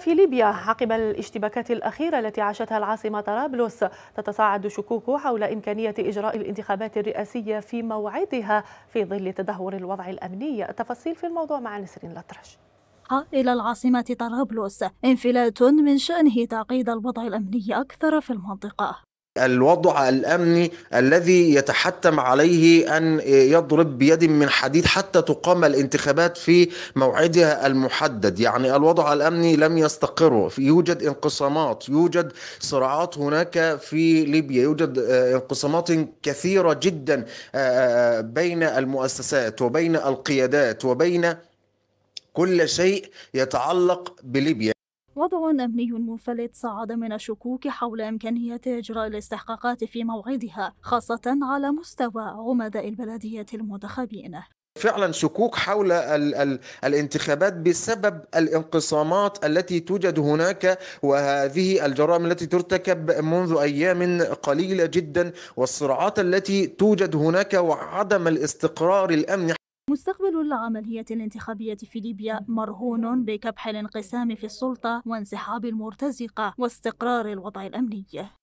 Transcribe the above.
في ليبيا عقب الاشتباكات الأخيرة التي عاشتها العاصمة طرابلس تتصاعد شكوك حول إمكانية إجراء الانتخابات الرئاسية في موعدها في ظل تدهور الوضع الأمني التفاصيل في الموضوع مع نسرين الأطرش إلى العاصمة طرابلس انفلات من شأنه تعقيد الوضع الأمني أكثر في المنطقة الوضع الامني الذي يتحتم عليه ان يضرب بيد من حديد حتى تقام الانتخابات في موعدها المحدد، يعني الوضع الامني لم يستقر، يوجد انقسامات، يوجد صراعات هناك في ليبيا، يوجد آه، انقسامات كثيره جدا آه، آه، بين المؤسسات وبين القيادات وبين كل شيء يتعلق بليبيا وضع أمني منفلت صعد من الشكوك حول إمكانية إجراء الاستحقاقات في موعدها خاصة على مستوى عمداء البلدية المنتخبين فعلا شكوك حول الـ الـ الانتخابات بسبب الانقسامات التي توجد هناك وهذه الجرائم التي ترتكب منذ ايام قليله جدا والصراعات التي توجد هناك وعدم الاستقرار الامني مستقبل العملية الانتخابية في ليبيا مرهون بكبح الانقسام في السلطة وانسحاب المرتزقة واستقرار الوضع الأمني